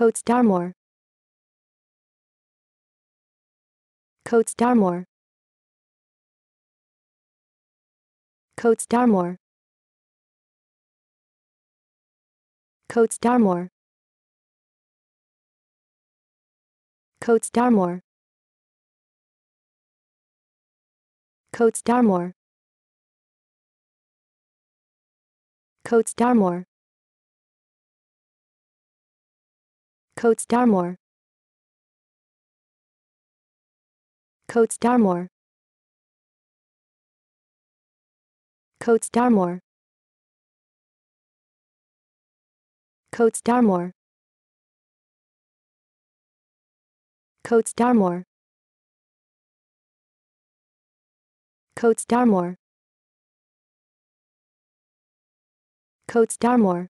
Coats Darmore Coats Darmore Coats Darmore Coats Darmore Coats Darmore Coats Darmore Coats Darmore Coats Darmore Coats Darmore Coats Darmore Coats Darmore Coats Darmore Coats Darmore Coats Darmore